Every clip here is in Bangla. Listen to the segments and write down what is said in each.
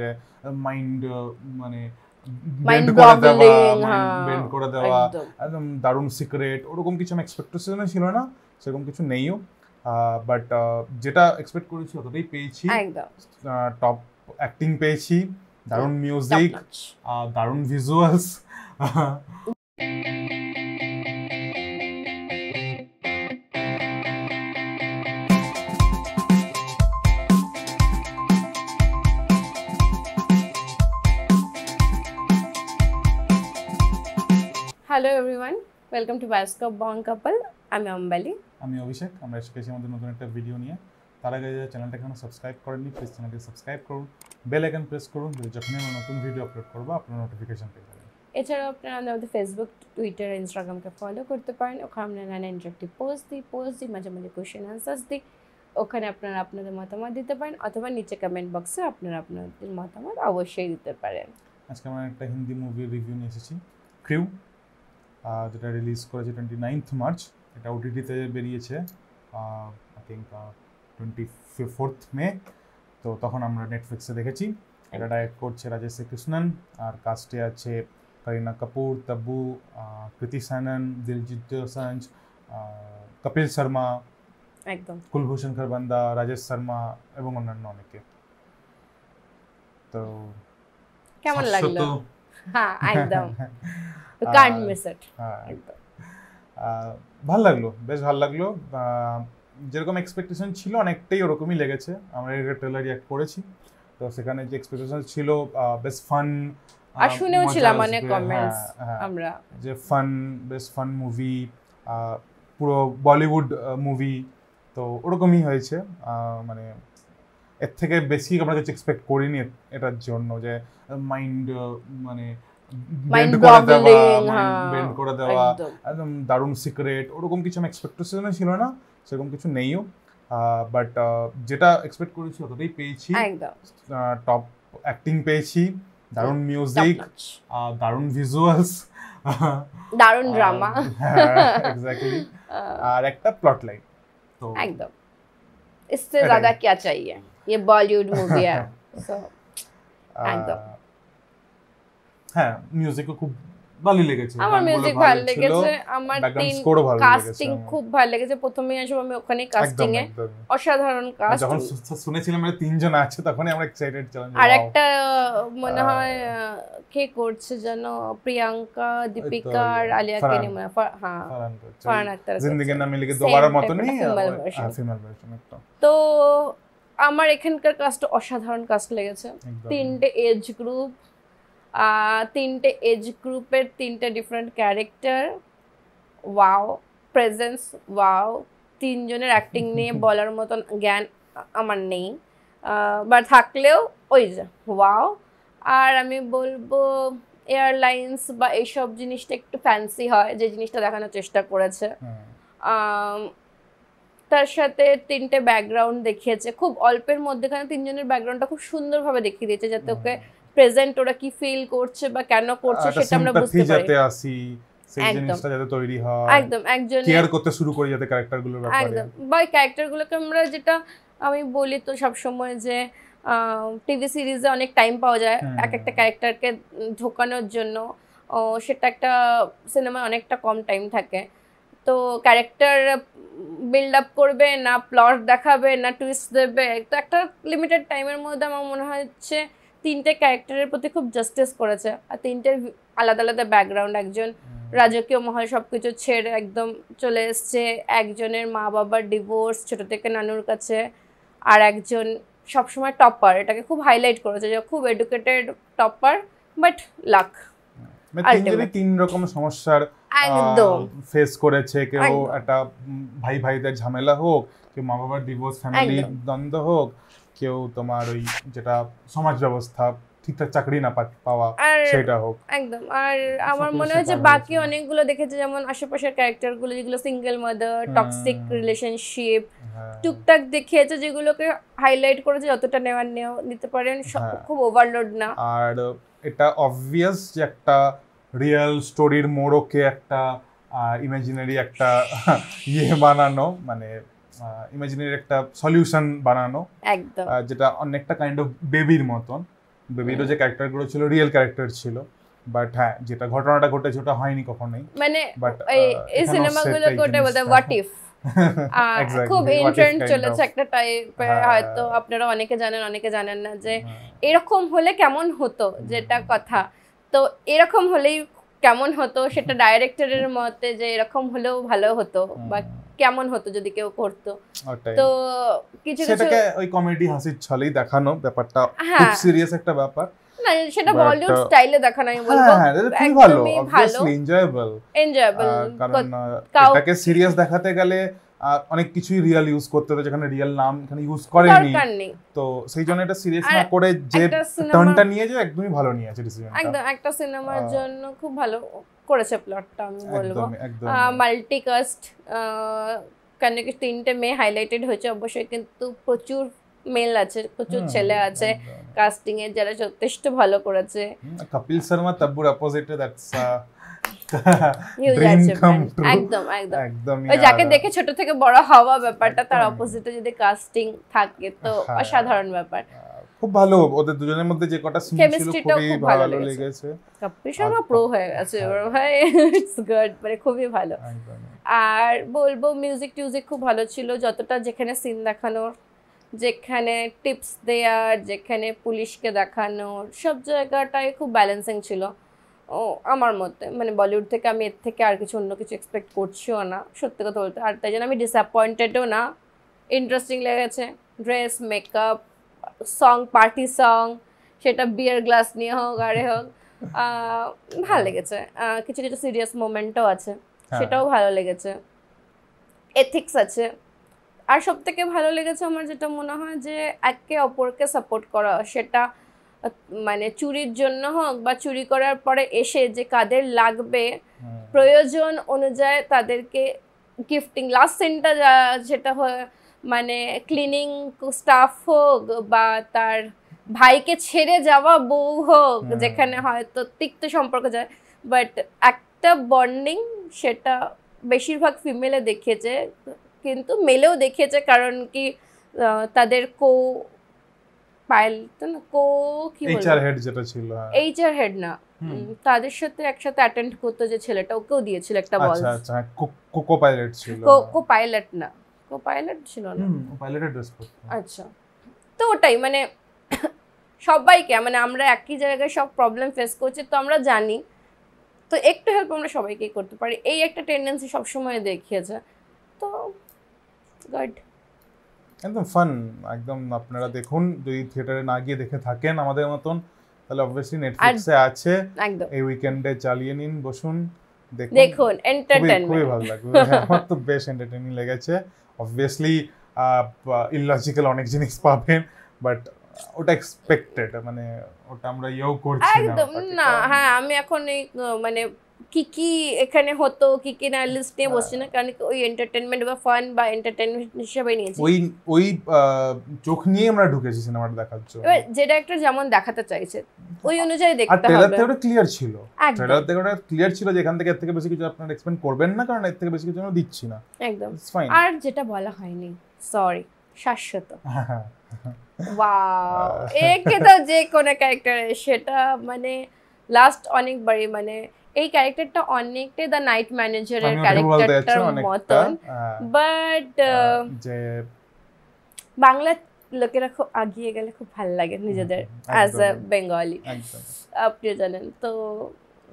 যে মাইন্ড মানে হ্যাঁ, করে দেওয়া একদম দারুণ সিক্রেট ওরকম কিছু আমি এক্সপেক্টেশনে ছিল না সেরকম কিছু নেইও বাট যেটা এক্সপেক্ট করেছি অতটাই পেয়েছি টপ অ্যাক্টিং পেয়েছি দারুণ মিউজিক দারুণ visuals welcome to bioscope bong couple আমি অম্বালি আমি অভিষেক আমরা এসে আমাদের নতুন একটা ভিডিও নিয়ে তার আগে যারা চ্যানেলটা এখনো সাবস্ক্রাইব করেননি প্লিজ চ্যানেলটি সাবস্ক্রাইব করুন বেল আইকন প্রেস করুন যাতে যখনই আমরা নতুন ভিডিও আপলোড করবো আপনার নোটিফিকেশন পেয়ে যাবেন এছাড়াও আপনারা আমাদের ফেসবুক টুইটার ইনস্টাগ্রামকে ফলো করতে পারেন ওখানে আমরা নানা ইন্টারেক্টিভ পোস্ট দিই পোস্ট দিই মাঝে মাঝে কোয়েশ্চেন আনসার্স দিই ওখানে আপনারা আপনাদের মতামত দিতে পারেন অথবা নিচে কমেন্ট বক্সে আপনারা আপনাদের মতামত অবশ্যই দিতে পারেন আজকে আমরা একটা হিন্দি মুভির রিভিউ নিয়ে এসেছি ক্রিউ যেটা রিলিজ করেছে টোয়েন্টি নাইনথ মার্চ এটা ওটিটিতে বেরিয়েছে I think twenty fourth May তো তখন আমরা নেটফ্লিক্সে দেখেছি এটা ডাইরেক্ট করছে রাজেশ কৃষ্ণন আর কাস্টে আছে করিনা কাপুর তাবু কৃতি সানন দিলজিৎ দোসাঞ্জ কপিল শর্মা একদম কুলভূষণ খরবান্দা রাজেশ শর্মা এবং অন্যান্য অনেকে তো কেমন লাগলো হ্যাঁ একদম কান্ট মিস ইট ভালো লাগলো বেশ ভালো লাগলো যেরকম এক্সপেকটেশন ছিল অনেকটাই ওরকমই লেগেছে আমরা একটা ট্রেলার রিয়াক্ট করেছি তো সেখানে যে এক্সপেকটেশন ছিল বেশ ফান আর শুনেও ছিলাম অনেক কমেন্টস হ্যাঁ, হ্যাঁ, আমরা যে ফান বেশ ফান মুভি পুরো বলিউড মুভি তো ওরকমই হয়েছে মানে এর থেকে বেশি আমরা কিছু এক্সপেক্ট করিনি এটার জন্য যে মাইন্ড মানে মাইন্ড করে হ্যাঁ, দারুণ সিক্রেট ওরকম কিছু আমি এক্সপেকটেশনে ছিল না সেরকম কিছু নেইও বাট যেটা এক্সপেক্ট করেছি ততটাই পেয়েছি টপ অ্যাক্টিং পেয়েছি দারুণ মিউজিক দারুণ ভিজুয়ালস দারুণ ড্রামা এক্স্যাক্টলি আর একটা প্লট লাইন তো একদম इससे ज्यादा क्या चाहिए ये बॉलीवुड मूवी है सो एकदम হ্যাঁ মিউজিকও খুব ভালো লেগেছে আমার মিউজিক ভালো লেগেছে আমার তিন কাস্টিং খুব ভালো লেগেছে প্রথমে আসলে আমি ওখানে কাস্টিং এ অসাধারণ কাস্ট যখন শুনেছিলাম মানে তিনজন আছে তখনই আমরা এক্সাইটেড ছিলাম আর একটা মনে হয় কে করছে যেন প্রিয়াঙ্কা দীপিকা আর আলিয়া কে নিয়ে হ্যাঁ আক্তার জিন্দেগি না মিলে ফিমেল ভার্সন একটা তো আমার এখানকার কাস্ট অসাধারণ কাস্ট লেগেছে তিনটে এজ গ্রুপ তিনটে এজ গ্রুপের তিনটে different character wow presence wow তিনজনের অ্যাক্টিং নিয়ে বলার মতন জ্ঞান আমার নেই বা থাকলেও ওই যে ওয়াও আর আমি বলবো এয়ারলাইন্স বা এইসব জিনিসটা একটু ফ্যান্সি হয় যে জিনিসটা দেখানোর চেষ্টা করেছে হ্যাঁ। তার সাথে তিনটে ব্যাকগ্রাউন্ড দেখিয়েছে খুব অল্পের মধ্যেখানে তিনজনের ব্যাকগ্রাউন্ডটা খুব সুন্দরভাবে দেখিয়ে দিয়েছে যাতে হ্যাঁ। ওকে প্রেজেন্ট ওরা কি ফিল করছে বা কেন করছে সেটা আমরা বুঝতে পারি আসি একদম একদম ক্যারেক্টারগুলোকে আমরা যেটা আমি বলি তো যে টিভি সিরিজে অনেক টাইম পাওয়া যায় এক একটা ক্যারেক্টারকে ঢোকানোর জন্য সেটা একটা সিনেমায় অনেকটা কম টাইম থাকে তো ক্যারেক্টার বিল্ড আপ করবে না প্লট দেখাবে না টুইস্ট দেবে তো একটা লিমিটেড টাইমের মধ্যে আমার মনে হচ্ছে তিনটে ক্যারেক্টারের প্রতি খুব জাস্টিস করেছে আর তিনটের আলাদা আলাদা ব্যাকগ্রাউন্ড একজন রাজকীয় মহল সবকিছু ছেড়ে একদম চলে এসছে একজনের মা বাবার ডিভোর্স ছোট থেকে নানুর কাছে আর একজন সবসময় টপার এটাকে খুব হাইলাইট করেছে যে খুব এডুকেটেড টপার বাট লাক তিন রকম সমস্যার ফেস করেছে কেউ একটা ভাই ভাইদের ঝামেলা হোক কেউ মা বাবার ডিভোর্স ফ্যামিলি দ্বন্দ্ব হোক কেউ তোমার ওই যেটা সমাজ ব্যবস্থা ঠিকঠাক চাকরি না পাওয়া সেটা হোক একদম আর আমার মনে হয় যে বাকি অনেকগুলো দেখেছে যেমন আশেপাশের ক্যারেক্টারগুলো যেগুলো সিঙ্গেল মাদার টক্সিক রিলেশনশিপ টুকটাক দেখিয়েছে যেগুলোকে হাইলাইট করেছে যতটা নেওয়ার নেও নিতে পারেন হ্যাঁ। খুব ওভারলোড না আর এটা অবভিয়াস যে একটা রিয়েল স্টোরির মোড়কে একটা ইমাজিনারি একটা ইয়ে বানানো মানে ইমাজিনের একটা সলিউশন বানানো একদম যেটা অনেকটা কাইন্ড অফ বেবির মতন বেবিরও যে ক্যারেক্টারগুলো ছিল রিয়েল ক্যারেক্টার ছিল বাট হ্যাঁ যেটা ঘটনাটা ঘটেছে ওটা হয়নি কখনোই মানে এই সিনেমাগুলো কোটে বলতে হোয়াট ইফ খুব ইন্ট্রেন্ড চলেছে একটা টাইপ হ্যাঁ। হয়তো আপনারা অনেকে জানেন অনেকে জানেন না যে হ্যাঁ। এরকম হলে কেমন হতো যেটা কথা তো এরকম হলেই কেমন হতো সেটা ডাইরেক্টরের মতে যে এরকম হলেও ভালো হতো বা কেমন হতো যদি কেউ করতো তো কিছু সেটাকে ওই কমেডি হাসির ছলেই দেখানো ব্যাপারটা খুব সিরিয়াস হ্যাঁ। একটা ব্যাপার সেটা বলিউড স্টাইলে uh, দেখানো আমি বলবো হ্যাঁ, হ্যাঁ, একদমই ভালো এনজয়েবল এনজয়েবল কারণ এটাকে সিরিয়াস দেখাতে গেলে অনেক কিছুই রিয়েল ইউজ করতে হতো যেখানে রিয়েল নাম এখানে ইউজ করেনি তো সেই জন্য এটা সিরিয়াস না করে যে টার্নটা নিয়েছে একদমই ভালো নিয়েছে ডিসিশন একদম একটা সিনেমার জন্য খুব ভালো করেছে প্লটটা আমি বলবো মাল্টিকাস্ট কারণ কি তিনটে মেয়ে হাইলাইটেড হয়েছে অবশ্যই কিন্তু প্রচুর মেল আছে প্রচুর ছেলে আছে কাস্টিং এর যারা যথেষ্ট ভালো করেছে কপিল শর্মা তাব্বুর অপোজিটে দ্যাটস যাকে দেখে ছোট থেকে বড় হওয়া ব্যাপারটা তার অপোজিটে যদি কাস্টিং থাকে তো হ্যাঁ। অসাধারণ ব্যাপার খুব ভালো ওদের দুজনের মধ্যে যে কটা সিন ছিল খুবই ভালো লেগেছে কপিল শর্মা প্রো হয়ে গেছে হ্যাঁ। ভাই ইটস গুড মানে খুবই ভালো আর বলবো মিউজিক টিউজিক খুব ভালো ছিল যতটা যেখানে সিন দেখানোর যেখানে টিপস দেওয়ার যেখানে পুলিশকে দেখানোর সব জায়গাটায় খুব ব্যালেন্সিং ছিল ও আমার মতে মানে বলিউড থেকে আমি এর থেকে আর কিছু অন্য কিছু এক্সপেক্ট করছিও না সত্যি কথা বলতে আর তাই জন্য আমি ডিসঅ্যাপয়েন্টেডও না ইন্টারেস্টিং লেগেছে dress makeup song party song সেটা বিয়ার গ্লাস নিয়ে হোক আরে হোক ভালো লেগেছে কিছু কিছু সিরিয়াস মোমেন্টও আছে হ্যাঁ। সেটাও ভালো লেগেছে এথিক্স আছে আর সব থেকে ভালো লেগেছে আমার যেটা মনে হয় যে একে অপরকে সাপোর্ট করা সেটা মানে চুরির জন্য হোক বা চুরি করার পরে এসে যে কাদের লাগবে প্রয়োজন অনুযায়ী তাদেরকে গিফটিং লাস্ট সিনটা যেটা মানে ক্লিনিং স্টাফ হোক বা তার ভাইকে ছেড়ে যাওয়া বউ হোক যেখানে হয়তো তিক্ত সম্পর্ক যায় বাট একটা বন্ডিং সেটা বেশিরভাগ ফিমেলে দেখেছে কিন্তু মেলেও দেখেছে কারণ কি তাদের কো পায়েল তো না কো কি এইচআর হেড যেটা ছিল এইচআর হ্যাঁ। হেড না তাদের সাথে একসাথে অ্যাটেন্ড করতো যে ছেলেটা ওকেও দিয়েছিল একটা বল আচ্ছা আচ্ছা হ্যাঁ, কো পাইলট ছিল কো পাইলট না কো পাইলট ছিল না কো পাইলটের ড্রেস পরতো আচ্ছা তো ওটাই মানে সবাইকে মানে আমরা একই জায়গায় সব প্রবলেম ফেস করছি তো আমরা জানি তো একটু হেল্প আমরা সবাইকেই করতে পারি এই একটা টেন্ডেন্সি সবসময় দেখিয়েছে তো গুড একদম ফান একদম আপনারা দেখুন যদি থিয়েটারে না গিয়ে দেখে থাকেন আমাদের মতন তাহলে অবভিয়াসলি নেটফ্লিক্সে আছে এই উইকেন্ডে চালিয়ে নিন বসুন দেখুন এন্টারটেইনমেন্ট খুবই ভালো লাগবে হ্যাঁ, আমার তো বেশ এন্টারটেইনিং লেগেছে অবভিয়াসলি ইলজিক্যাল অনেক জিনিস পাবেন বাট ওটা এক্সপেক্টেড মানে ওটা আমরা ইয়েও করছি না একদম না হ্যাঁ আমি এখন এই মানে কি কি এখানে হতো কি কি না লিস্ট নিয়ে হ্যাঁ। বসছে না কারণ ওই এন্টারটেনমেন্ট বা ফান বা এন্টারটেনমেন্ট হিসেবে নিয়েছি ওই ওই চোখ নিয়ে আমরা ঢুকেছি সিনেমাটা দেখার জন্য এবার যে ডিরেক্টর যেমন দেখাতে চাইছে ওই অনুযায়ী দেখতে হবে আর ট্রেলার ক্লিয়ার ছিল ট্রেলার থেকে ওটা ক্লিয়ার ছিল যে এখান থেকে এর থেকে বেশি কিছু আপনারা এক্সপেন্ড করবেন না কারণ এর থেকে বেশি কিছু আমরা দিচ্ছি না একদম আর যেটা বলা হয়নি সরি শাশ্বত ওয়াও একে তো যে কোন ক্যারেক্টার সেটা মানে লাস্ট অনেকবারই মানে এই ক্যারেক্টারটা অনেকটাই দ্য নাইট ম্যানেজারের ক্যারেক্টারটার মতন বাট uh, যে বাংলা লোকেরা খুব আগিয়ে গেলে খুব ভালো লাগে নিজেদের অ্যাজ আ বেঙ্গলি আপনি জানেন তো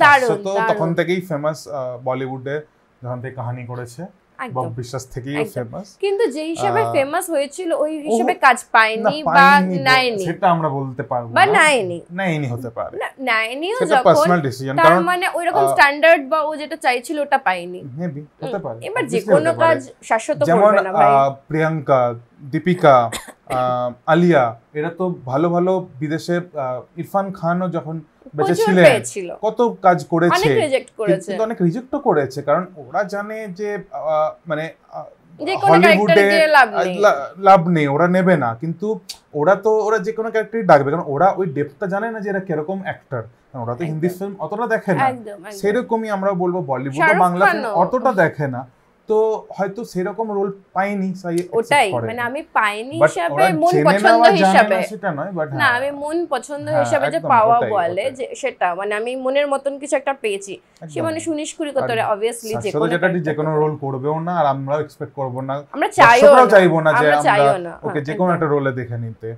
দারুণ তখন থেকেই ফেমাস বলিউডে যখন থেকে কাহিনী করেছে বিশ্বাস থেকেই ফেমাস কিন্তু যে হিসাবে ফেমাস হয়েছিল ওই হিসাবে কাজ পায়নি বা নাইনি সেটা আমরা বলতে বা নাইনি নাইনি হতে পারে যখন পার্সোনাল ডিসিশন কারণ মানে ওই রকম স্ট্যান্ডার্ড বা ও যেটা চাইছিল ওটা পায়নি মেবি হতে পারে এবার যে কোনো কাজ শাশ্বত করবে না ভাই প্রিয়াঙ্কা দীপিকা আলিয়া এরা তো ভালো ভালো বিদেশে ইরফান খানও যখন বেঁচে ছিলেন কত কাজ করেছে কিন্তু অনেক রিজেক্টও করেছে কারণ ওরা জানে যে মানে হলিউডে লাভ নেই ওরা নেবে না কিন্তু ওরা তো ওরা যে কোনো ক্যারেক্টারই ডাকবে কারণ ওরা ওই ডেপটা জানে না যে এরা কিরকম অ্যাক্টার ওরা তো হিন্দি ফিল্ম অতটা দেখে না সেরকমই আমরা বলবো বলিউড বাংলা অতটা দেখে না তো হয়তো সেরকম রোল পাইনি ওটাই মানে আমি পাইনি হিসাবে মন পছন্দ হিসাবে সেটা নয় বাট না হ্যাঁ। আমি মন পছন্দ হ্যাঁ, হিসাবে যে পাওয়া বলে যে সেটা মানে আমি মনের মতন কিছু একটা পেয়েছি সে মানে সুনিশ কুরি কত অবভিয়াসলি যে কোনো যেটা যে কোনো রোল করবেও না আর আমরা এক্সপেক্ট করব না আমরা চাইও না চাইবো না যে আমরা ওকে হ্যাঁ, যে কোনো একটা রোলে দেখে নিতে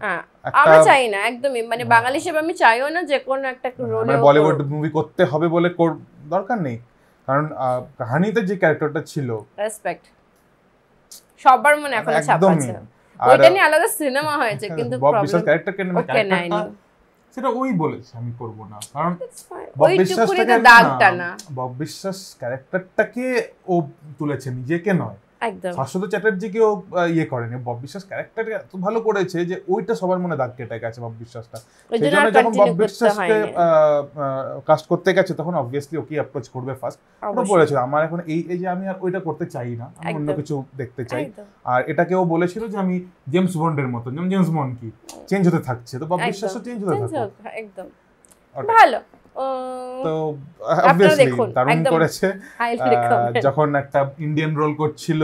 আমরা চাই না একদমই মানে বাঙালি হিসেবে আমি চাইও না যে কোনো একটা রোলে বলিউড মুভি করতে হবে বলে দরকার নেই কারণ কাহিনীতে যে ক্যারেক্টারটা ছিল রেসপেক্ট সবার মনে এখন ছাপ আছে ওইটা নিয়ে আলাদা সিনেমা হয়েছে কিন্তু বব বিশ্বাস ক্যারেক্টার কেন ক্যারেক্টারটা সেটা ওই বলেছে আমি করব না কারণ বব বিশ্বাসটা দাগটা না বব বিশ্বাস ক্যারেক্টারটাকে ও তুলেছে নিজেকে নয় একদম শাশ্বত চ্যাটার্জিকেও ইয়ে করেনি বব বিশ্বাস ক্যারেক্টারটা এত ভালো করেছে যে ওইটা সবার মনে দাগ কেটে গেছে বব বিশ্বাসটা সেই যখন বব বিশ্বাসকে কাস্ট করতে গেছে তখন অবভিয়াসলি ওকে অ্যাপ্রোচ করবে ফার্স্ট ওটা বলেছে আমার এখন এই এই যে আমি আর ওইটা করতে চাই না আমি অন্য কিছু দেখতে চাই আর এটাকেও বলেছিল যে আমি জেমস বন্ডের মতো যেমন জেমস বন্ড কি চেঞ্জ হতে থাকছে তো বব বিশ্বাসও চেঞ্জ হতে থাকছে একদম ভালো তো অবভিয়াসলি দারুণ করেছে যখন একটা ইন্ডিয়ান রোল করছিল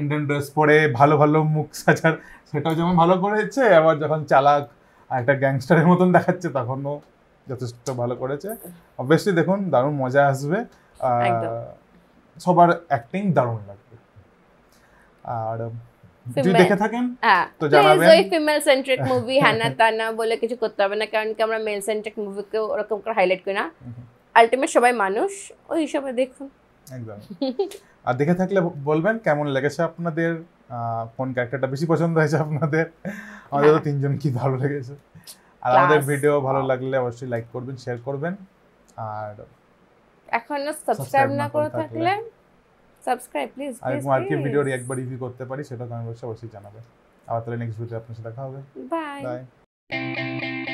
ইন্ডিয়ান ড্রেস পরে ভালো ভালো মুখ সাজার সেটাও যেমন ভালো করেছে আবার যখন চালাক একটা গ্যাংস্টারের মতন দেখাচ্ছে তখনও যথেষ্ট ভালো করেছে অবভিয়াসলি দেখুন দারুণ মজা আসবে সবার অ্যাক্টিং দারুণ লাগবে আর হ্যাঁ। বলে কিছু করতে হবে না কারণ কি আমরা ওরকম হাইলাইট না সবাই মানুষ ওই দেখে থাকলে বলবেন কেমন লেগেছে আপনাদের কোন বেশি পছন্দ হয়েছে আপনাদের হ্যাঁ। তিনজন কি ভালো লেগেছে আর আমাদের ভিডিও ভালো লাগলে অবশ্যই লাইক করবেন শেয়ার করবেন আর এখনো সাবস্ক্রাইব না করে থাকলে সাবস্ক্রাইব প্লিজ প্লিজ আর কি ভিডিও একবার রিভিউ করতে পারি সেটা কমেন্ট বক্সে অবশ্যই জানাবে আবার তাহলে নেক্সট ভিডিওতে আপনার সাথে দেখা হবে বাই বাই